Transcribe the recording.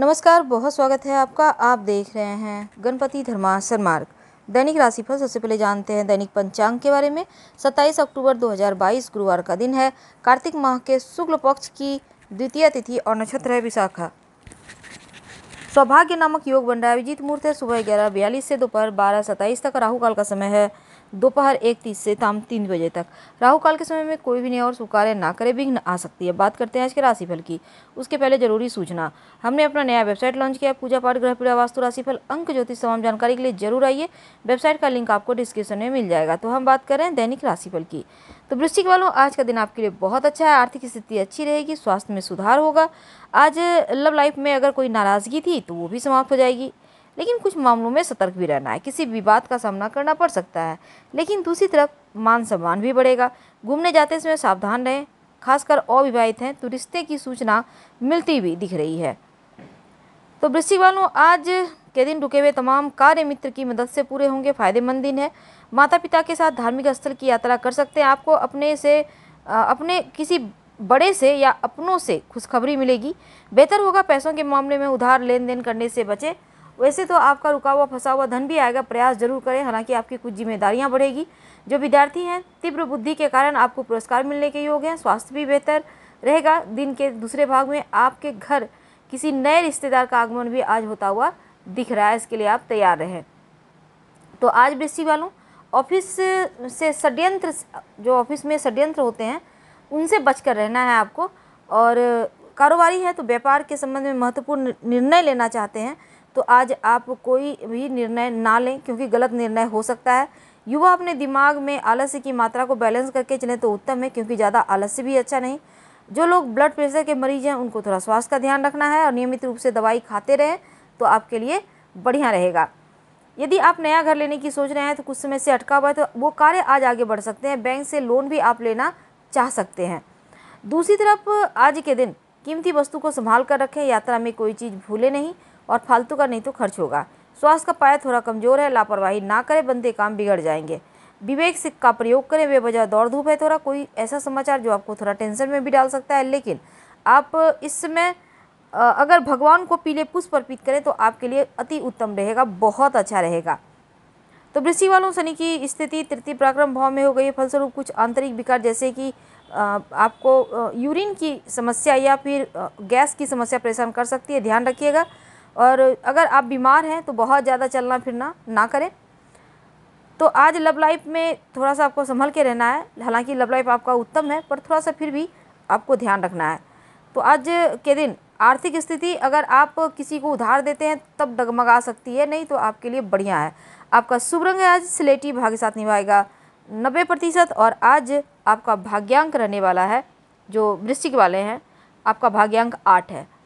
नमस्कार बहुत स्वागत है आपका आप देख रहे हैं गणपति धर्मासन मार्ग दैनिक राशिफल सबसे पहले जानते हैं दैनिक पंचांग के बारे में 27 अक्टूबर 2022 गुरुवार का दिन है कार्तिक माह के शुक्ल पक्ष की द्वितीय तिथि और नक्षत्र है विशाखा सौभाग्य नामक योग बन रहा है अभिजीत मुहूर्त है सुबह ग्यारह बयालीस से दोपहर बारह सत्ताईस तक राहुकाल का समय है दोपहर एक तीस से शाम तीन बजे तक राहु काल के समय में कोई भी नया और सुकार्य ना करे विघ्न आ सकती है बात करते हैं आज के राशिफल की उसके पहले जरूरी सूचना हमने अपना नया वेबसाइट लॉन्च किया पूजा पाठ ग्रह पीड़ा वास्तु राशिफल अंक ज्योतिष तमाम जानकारी के लिए जरूर आइए वेबसाइट का लिंक आपको डिस्क्रिप्शन में मिल जाएगा तो हम बात कर रहे हैं दैनिक राशिफल की तो वृश्चिक वालों आज का दिन आपके लिए बहुत अच्छा है आर्थिक स्थिति अच्छी रहेगी स्वास्थ्य में सुधार होगा आज लव लाइफ में अगर कोई नाराज़गी थी तो वो भी समाप्त हो जाएगी लेकिन कुछ मामलों में सतर्क भी रहना है किसी विवाद का सामना करना पड़ सकता है लेकिन दूसरी तरफ मान सम्मान भी बढ़ेगा घूमने जाते समय सावधान रहें खासकर अविवाहित हैं तो रिश्ते की सूचना मिलती हुई दिख रही है तो वृश्चिक वालों आज के दिन रुके हुए तमाम कार्य मित्र की मदद से पूरे होंगे फायदेमंद दिन है माता पिता के साथ धार्मिक स्थल की यात्रा कर सकते हैं आपको अपने से अपने किसी बड़े से या अपनों से खुशखबरी मिलेगी बेहतर होगा पैसों के मामले में उधार लेन देन करने से बचें वैसे तो आपका रुका हुआ फंसा हुआ धन भी आएगा प्रयास जरूर करें हालांकि आपकी कुछ जिम्मेदारियां बढ़ेगी जो विद्यार्थी हैं तीव्र बुद्धि के कारण आपको पुरस्कार मिलने के योग हैं स्वास्थ्य भी बेहतर रहेगा दिन के दूसरे भाग में आपके घर किसी नए रिश्तेदार का आगमन भी आज होता हुआ दिख रहा है इसके लिए आप तैयार रहें तो आज वृष्टि वालों ऑफिस से षड्यंत्र जो ऑफिस में षड्यंत्र होते हैं उनसे बचकर रहना है आपको और कारोबारी है तो व्यापार के संबंध में महत्वपूर्ण निर्णय लेना चाहते हैं तो आज आप कोई भी निर्णय ना लें क्योंकि गलत निर्णय हो सकता है युवा अपने दिमाग में आलस्य की मात्रा को बैलेंस करके चलें तो उत्तम है क्योंकि ज़्यादा आलस्य भी अच्छा नहीं जो लोग ब्लड प्रेशर के मरीज हैं उनको थोड़ा स्वास्थ्य का ध्यान रखना है और नियमित रूप से दवाई खाते रहें तो आपके लिए बढ़िया रहेगा यदि आप नया घर लेने की सोच रहे हैं तो कुछ समय से अटका हुआ है तो वो कार्य आज आगे बढ़ सकते हैं बैंक से लोन भी आप लेना चाह सकते हैं दूसरी तरफ आज के दिन कीमती वस्तु को संभाल कर रखें यात्रा में कोई चीज़ भूले नहीं और फालतू का नहीं तो खर्च होगा स्वास्थ्य का पाया थोड़ा कमज़ोर है लापरवाही ना करें बंदे काम बिगड़ जाएंगे विवेक सिख का प्रयोग करें बजाय दौड़ धूप है थोड़ा कोई ऐसा समाचार जो आपको थोड़ा टेंशन में भी डाल सकता है लेकिन आप इसमें अगर भगवान को पीले पुष्प अर्पित करें तो आपके लिए अति उत्तम रहेगा बहुत अच्छा रहेगा तो वृषि वालों शनि की स्थिति तृतीय पराक्रम भाव में हो गई है फलस्वरूप कुछ आंतरिक विकार जैसे कि आपको यूरिन की समस्या या फिर गैस की समस्या परेशान कर सकती है ध्यान रखिएगा और अगर आप बीमार हैं तो बहुत ज़्यादा चलना फिरना ना करें तो आज लव लाइफ में थोड़ा सा आपको संभल के रहना है हालांकि लव लाइफ आपका उत्तम है पर थोड़ा सा फिर भी आपको ध्यान रखना है तो आज के दिन आर्थिक स्थिति अगर आप किसी को उधार देते हैं तब डगमगा सकती है नहीं तो आपके लिए बढ़िया है आपका शुभ रंग आज स्लेटी भाग्य साथ निभाएगा नब्बे प्रतिशत और आज आपका भाग्यांक रहने वाला है जो वृश्चिक वाले हैं आपका भाग्यांक आठ है